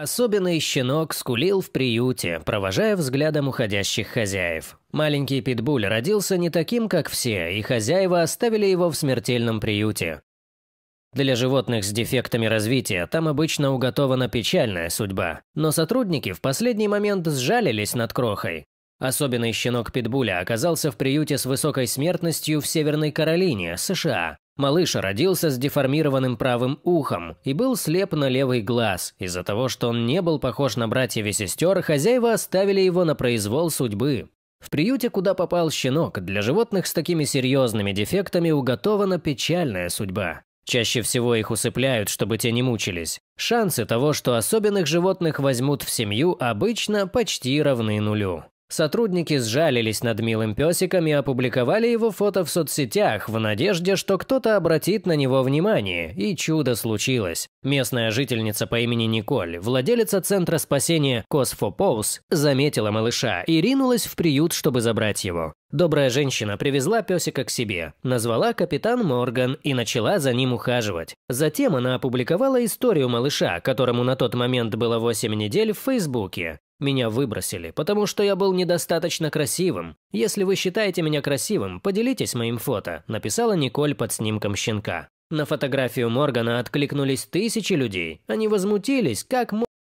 Особенный щенок скулил в приюте, провожая взглядом уходящих хозяев. Маленький питбуль родился не таким, как все, и хозяева оставили его в смертельном приюте. Для животных с дефектами развития там обычно уготована печальная судьба, но сотрудники в последний момент сжалились над крохой, Особенный щенок Питбуля оказался в приюте с высокой смертностью в Северной Каролине, США. Малыш родился с деформированным правым ухом и был слеп на левый глаз. Из-за того, что он не был похож на братьев и сестер, хозяева оставили его на произвол судьбы. В приюте, куда попал щенок, для животных с такими серьезными дефектами уготована печальная судьба. Чаще всего их усыпляют, чтобы те не мучились. Шансы того, что особенных животных возьмут в семью, обычно почти равны нулю. Сотрудники сжалились над милым песиком и опубликовали его фото в соцсетях в надежде, что кто-то обратит на него внимание, и чудо случилось. Местная жительница по имени Николь, владелица центра спасения Косфопоус, заметила малыша и ринулась в приют, чтобы забрать его. Добрая женщина привезла песика к себе, назвала капитан Морган и начала за ним ухаживать. Затем она опубликовала историю малыша, которому на тот момент было 8 недель, в Фейсбуке. Меня выбросили, потому что я был недостаточно красивым. Если вы считаете меня красивым, поделитесь моим фото», – написала Николь под снимком щенка. На фотографию Моргана откликнулись тысячи людей. Они возмутились, как